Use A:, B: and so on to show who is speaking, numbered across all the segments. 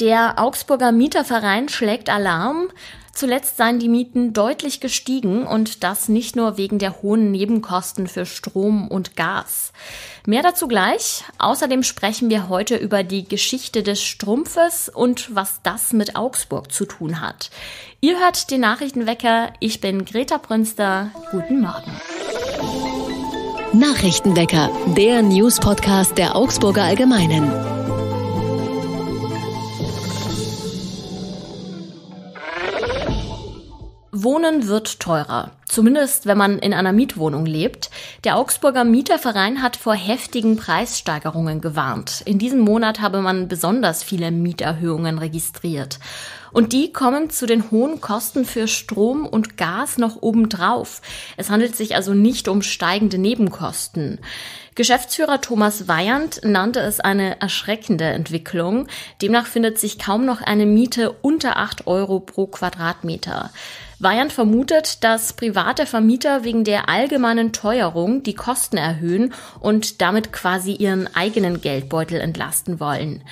A: Der Augsburger Mieterverein schlägt Alarm. Zuletzt seien die Mieten deutlich gestiegen und das nicht nur wegen der hohen Nebenkosten für Strom und Gas. Mehr dazu gleich. Außerdem sprechen wir heute über die Geschichte des Strumpfes und was das mit Augsburg zu tun hat. Ihr hört den Nachrichtenwecker. Ich bin Greta Brünster. Guten Morgen. Nachrichtenwecker, der News-Podcast der Augsburger Allgemeinen. Wohnen wird teurer. Zumindest, wenn man in einer Mietwohnung lebt. Der Augsburger Mieterverein hat vor heftigen Preissteigerungen gewarnt. In diesem Monat habe man besonders viele Mieterhöhungen registriert. Und die kommen zu den hohen Kosten für Strom und Gas noch obendrauf. Es handelt sich also nicht um steigende Nebenkosten. Geschäftsführer Thomas Weyand nannte es eine erschreckende Entwicklung. Demnach findet sich kaum noch eine Miete unter 8 Euro pro Quadratmeter. Weyand vermutet, dass private Vermieter wegen der allgemeinen Teuerung die Kosten erhöhen und damit quasi ihren eigenen Geldbeutel entlasten wollen.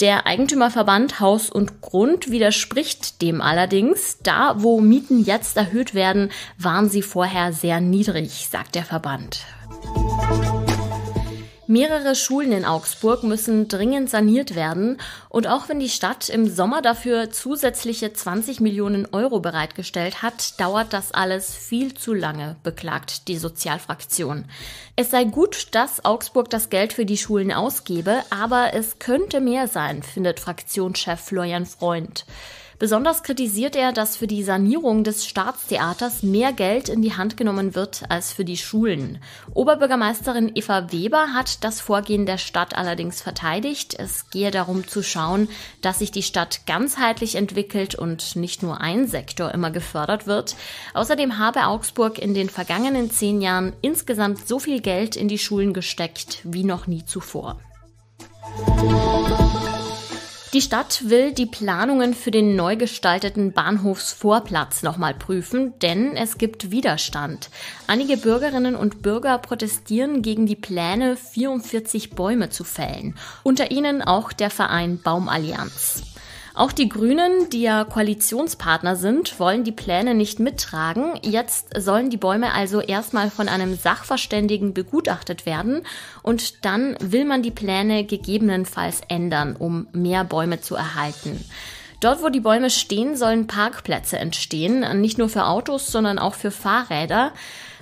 A: Der Eigentümerverband Haus und Grund widerspricht dem allerdings. Da, wo Mieten jetzt erhöht werden, waren sie vorher sehr niedrig, sagt der Verband. Mehrere Schulen in Augsburg müssen dringend saniert werden und auch wenn die Stadt im Sommer dafür zusätzliche 20 Millionen Euro bereitgestellt hat, dauert das alles viel zu lange, beklagt die Sozialfraktion. Es sei gut, dass Augsburg das Geld für die Schulen ausgebe, aber es könnte mehr sein, findet Fraktionschef Florian Freund. Besonders kritisiert er, dass für die Sanierung des Staatstheaters mehr Geld in die Hand genommen wird als für die Schulen. Oberbürgermeisterin Eva Weber hat das Vorgehen der Stadt allerdings verteidigt. Es gehe darum zu schauen, dass sich die Stadt ganzheitlich entwickelt und nicht nur ein Sektor immer gefördert wird. Außerdem habe Augsburg in den vergangenen zehn Jahren insgesamt so viel Geld in die Schulen gesteckt wie noch nie zuvor. Die Stadt will die Planungen für den neu gestalteten Bahnhofsvorplatz nochmal prüfen, denn es gibt Widerstand. Einige Bürgerinnen und Bürger protestieren gegen die Pläne, 44 Bäume zu fällen. Unter ihnen auch der Verein Baumallianz. Auch die Grünen, die ja Koalitionspartner sind, wollen die Pläne nicht mittragen. Jetzt sollen die Bäume also erstmal von einem Sachverständigen begutachtet werden und dann will man die Pläne gegebenenfalls ändern, um mehr Bäume zu erhalten. Dort, wo die Bäume stehen, sollen Parkplätze entstehen, nicht nur für Autos, sondern auch für Fahrräder.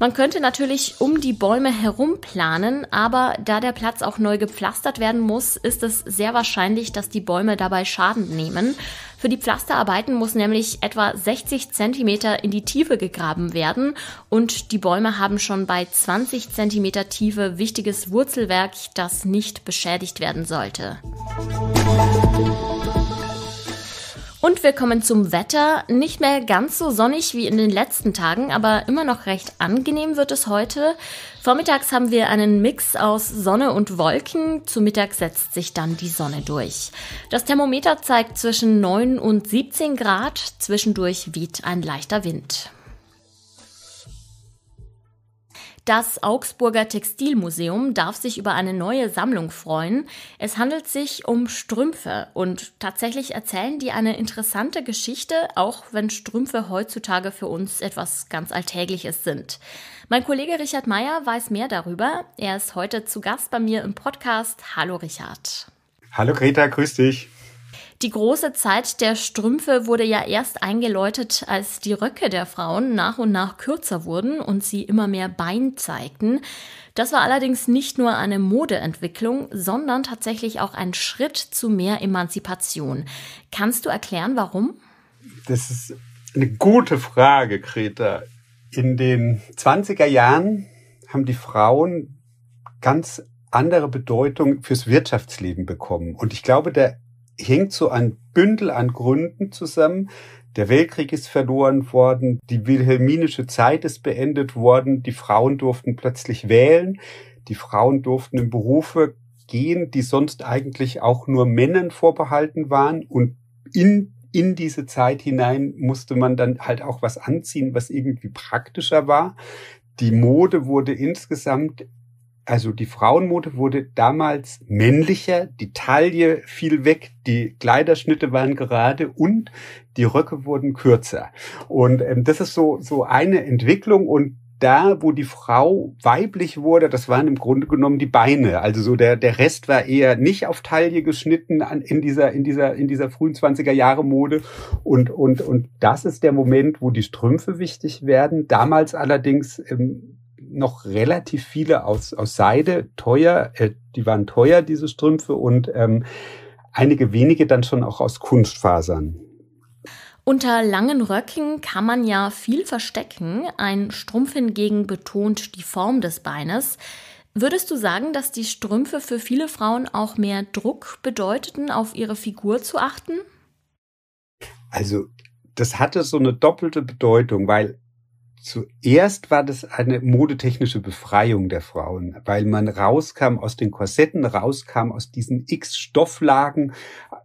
A: Man könnte natürlich um die Bäume herum planen, aber da der Platz auch neu gepflastert werden muss, ist es sehr wahrscheinlich, dass die Bäume dabei Schaden nehmen. Für die Pflasterarbeiten muss nämlich etwa 60 cm in die Tiefe gegraben werden und die Bäume haben schon bei 20 cm Tiefe wichtiges Wurzelwerk, das nicht beschädigt werden sollte. Musik und wir kommen zum Wetter. Nicht mehr ganz so sonnig wie in den letzten Tagen, aber immer noch recht angenehm wird es heute. Vormittags haben wir einen Mix aus Sonne und Wolken. Zu Mittag setzt sich dann die Sonne durch. Das Thermometer zeigt zwischen 9 und 17 Grad. Zwischendurch weht ein leichter Wind. Das Augsburger Textilmuseum darf sich über eine neue Sammlung freuen. Es handelt sich um Strümpfe und tatsächlich erzählen die eine interessante Geschichte, auch wenn Strümpfe heutzutage für uns etwas ganz Alltägliches sind. Mein Kollege Richard Meyer weiß mehr darüber. Er ist heute zu Gast bei mir im Podcast. Hallo Richard.
B: Hallo Greta, grüß dich.
A: Die große Zeit der Strümpfe wurde ja erst eingeläutet, als die Röcke der Frauen nach und nach kürzer wurden und sie immer mehr Bein zeigten. Das war allerdings nicht nur eine Modeentwicklung, sondern tatsächlich auch ein Schritt zu mehr Emanzipation. Kannst du erklären, warum?
B: Das ist eine gute Frage, Greta. In den 20er Jahren haben die Frauen ganz andere Bedeutung fürs Wirtschaftsleben bekommen. Und ich glaube, der hängt so ein Bündel an Gründen zusammen. Der Weltkrieg ist verloren worden, die wilhelminische Zeit ist beendet worden, die Frauen durften plötzlich wählen, die Frauen durften in Berufe gehen, die sonst eigentlich auch nur Männern vorbehalten waren und in in diese Zeit hinein musste man dann halt auch was anziehen, was irgendwie praktischer war. Die Mode wurde insgesamt also die Frauenmode wurde damals männlicher, die Taille fiel weg, die Kleiderschnitte waren gerade und die Röcke wurden kürzer. Und ähm, das ist so, so eine Entwicklung und da, wo die Frau weiblich wurde, das waren im Grunde genommen die Beine. Also so der, der Rest war eher nicht auf Taille geschnitten an, in dieser, in dieser, in dieser frühen 20er Jahre Mode. Und, und, und das ist der Moment, wo die Strümpfe wichtig werden. Damals allerdings ähm, noch relativ viele aus, aus Seide, teuer, äh, die waren teuer, diese Strümpfe, und ähm, einige wenige dann schon auch aus Kunstfasern.
A: Unter langen Röcken kann man ja viel verstecken, ein Strumpf hingegen betont die Form des Beines. Würdest du sagen, dass die Strümpfe für viele Frauen auch mehr Druck bedeuteten, auf ihre Figur zu achten?
B: Also, das hatte so eine doppelte Bedeutung, weil zuerst war das eine modetechnische Befreiung der Frauen, weil man rauskam aus den Korsetten, rauskam aus diesen X-Stofflagen,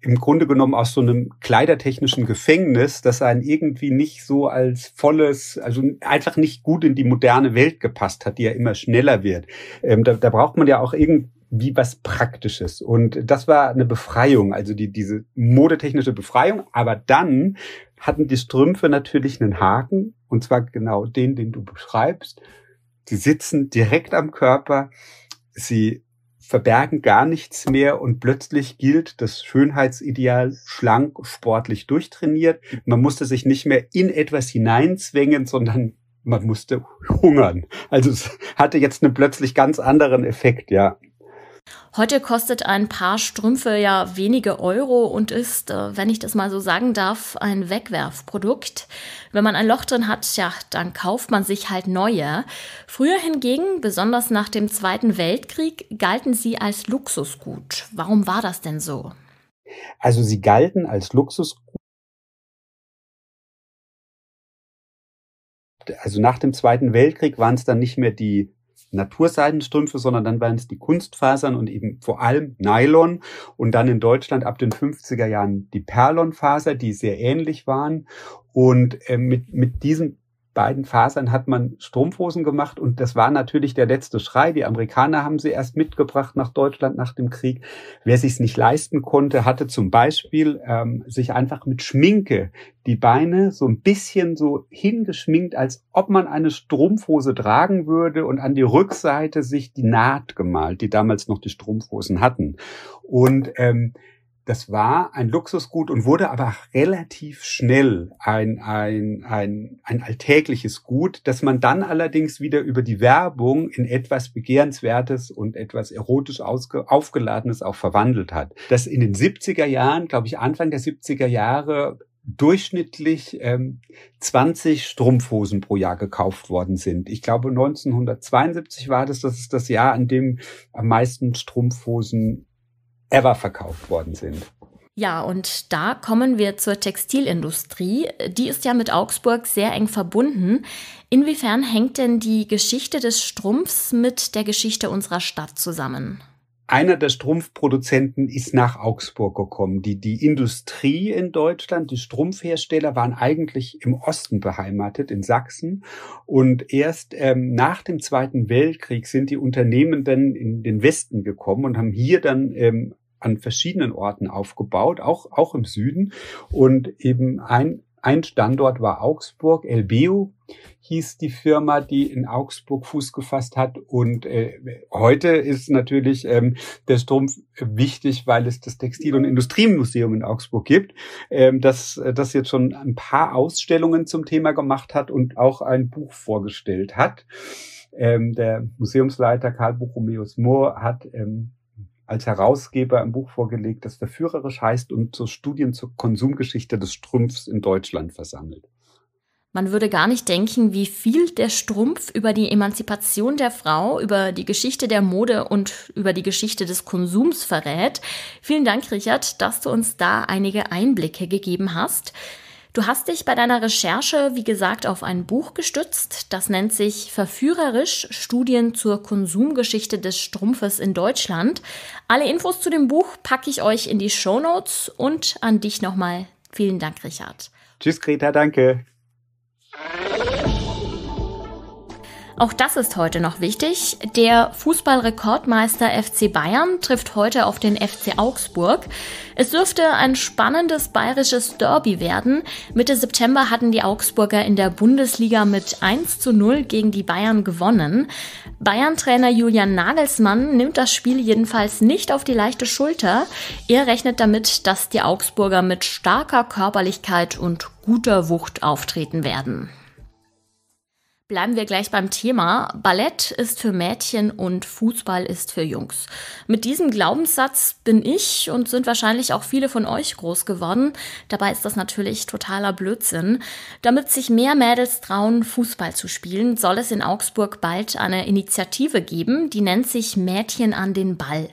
B: im Grunde genommen aus so einem kleidertechnischen Gefängnis, das einen irgendwie nicht so als volles, also einfach nicht gut in die moderne Welt gepasst hat, die ja immer schneller wird. Ähm, da, da braucht man ja auch irgendwie wie was Praktisches. Und das war eine Befreiung, also die, diese modetechnische Befreiung. Aber dann hatten die Strümpfe natürlich einen Haken, und zwar genau den, den du beschreibst. Sie sitzen direkt am Körper, sie verbergen gar nichts mehr und plötzlich gilt das Schönheitsideal schlank, sportlich durchtrainiert. Man musste sich nicht mehr in etwas hineinzwängen, sondern man musste hungern. Also es hatte jetzt einen plötzlich ganz anderen Effekt, ja.
A: Heute kostet ein Paar Strümpfe ja wenige Euro und ist, äh, wenn ich das mal so sagen darf, ein Wegwerfprodukt. Wenn man ein Loch drin hat, ja, dann kauft man sich halt neue. Früher hingegen, besonders nach dem Zweiten Weltkrieg, galten sie als Luxusgut. Warum war das denn so?
B: Also sie galten als Luxusgut. Also nach dem Zweiten Weltkrieg waren es dann nicht mehr die Naturseidenstrümpfe, sondern dann waren es die Kunstfasern und eben vor allem Nylon und dann in Deutschland ab den 50er Jahren die Perlonfaser, die sehr ähnlich waren. Und äh, mit, mit diesem beiden Fasern hat man Strumpfhosen gemacht und das war natürlich der letzte Schrei. Die Amerikaner haben sie erst mitgebracht nach Deutschland nach dem Krieg. Wer sich's nicht leisten konnte, hatte zum Beispiel ähm, sich einfach mit Schminke die Beine so ein bisschen so hingeschminkt, als ob man eine Strumpfhose tragen würde und an die Rückseite sich die Naht gemalt, die damals noch die Strumpfhosen hatten. Und ähm, das war ein Luxusgut und wurde aber relativ schnell ein, ein, ein, ein alltägliches Gut, das man dann allerdings wieder über die Werbung in etwas Begehrenswertes und etwas erotisch aufgeladenes auch verwandelt hat. Das in den 70er Jahren, glaube ich, Anfang der 70er Jahre durchschnittlich ähm, 20 Strumpfhosen pro Jahr gekauft worden sind. Ich glaube, 1972 war das, das ist das Jahr, an dem am meisten Strumpfhosen ever verkauft worden sind.
A: Ja, und da kommen wir zur Textilindustrie. Die ist ja mit Augsburg sehr eng verbunden. Inwiefern hängt denn die Geschichte des Strumpfs mit der Geschichte unserer Stadt zusammen?
B: Einer der Strumpfproduzenten ist nach Augsburg gekommen. Die, die Industrie in Deutschland, die Strumpfhersteller waren eigentlich im Osten beheimatet, in Sachsen. Und erst ähm, nach dem Zweiten Weltkrieg sind die Unternehmen dann in den Westen gekommen und haben hier dann ähm, an verschiedenen Orten aufgebaut, auch, auch im Süden. Und eben ein, ein Standort war Augsburg, Elbeo hieß die Firma, die in Augsburg Fuß gefasst hat. Und äh, heute ist natürlich ähm, der Strumpf wichtig, weil es das Textil- und Industriemuseum in Augsburg gibt, ähm, das, das jetzt schon ein paar Ausstellungen zum Thema gemacht hat und auch ein Buch vorgestellt hat. Ähm, der Museumsleiter Karl Buchomeus Mohr hat ähm, als Herausgeber ein Buch vorgelegt, das verführerisch heißt und zu Studien zur Konsumgeschichte des Strumpfs in Deutschland versammelt.
A: Man würde gar nicht denken, wie viel der Strumpf über die Emanzipation der Frau, über die Geschichte der Mode und über die Geschichte des Konsums verrät. Vielen Dank, Richard, dass du uns da einige Einblicke gegeben hast. Du hast dich bei deiner Recherche, wie gesagt, auf ein Buch gestützt. Das nennt sich Verführerisch Studien zur Konsumgeschichte des Strumpfes in Deutschland. Alle Infos zu dem Buch packe ich euch in die Show Notes und an dich nochmal vielen Dank, Richard.
B: Tschüss, Greta, danke.
A: Auch das ist heute noch wichtig. Der Fußballrekordmeister FC Bayern trifft heute auf den FC Augsburg. Es dürfte ein spannendes bayerisches Derby werden. Mitte September hatten die Augsburger in der Bundesliga mit 1 zu 0 gegen die Bayern gewonnen. Bayern-Trainer Julian Nagelsmann nimmt das Spiel jedenfalls nicht auf die leichte Schulter. Er rechnet damit, dass die Augsburger mit starker Körperlichkeit und guter Wucht auftreten werden. Bleiben wir gleich beim Thema. Ballett ist für Mädchen und Fußball ist für Jungs. Mit diesem Glaubenssatz bin ich und sind wahrscheinlich auch viele von euch groß geworden. Dabei ist das natürlich totaler Blödsinn. Damit sich mehr Mädels trauen, Fußball zu spielen, soll es in Augsburg bald eine Initiative geben, die nennt sich Mädchen an den Ball.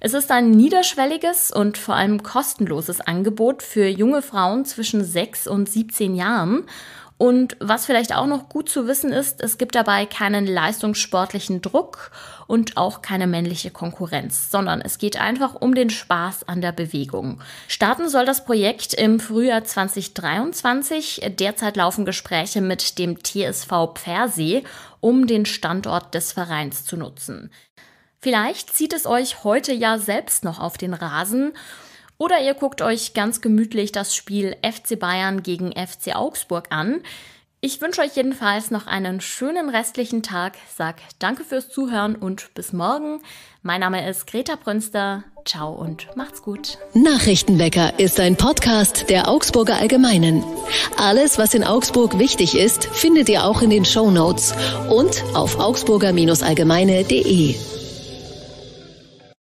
A: Es ist ein niederschwelliges und vor allem kostenloses Angebot für junge Frauen zwischen 6 und 17 Jahren. Und was vielleicht auch noch gut zu wissen ist, es gibt dabei keinen leistungssportlichen Druck und auch keine männliche Konkurrenz, sondern es geht einfach um den Spaß an der Bewegung. Starten soll das Projekt im Frühjahr 2023. Derzeit laufen Gespräche mit dem TSV Pfersee, um den Standort des Vereins zu nutzen. Vielleicht zieht es euch heute ja selbst noch auf den Rasen oder ihr guckt euch ganz gemütlich das Spiel FC Bayern gegen FC Augsburg an. Ich wünsche euch jedenfalls noch einen schönen restlichen Tag. Sag danke fürs Zuhören und bis morgen. Mein Name ist Greta Brünster. Ciao und macht's gut. Nachrichtenwecker ist ein Podcast der Augsburger Allgemeinen. Alles, was in Augsburg wichtig ist, findet ihr auch in den Show Notes und auf augsburger-allgemeine.de.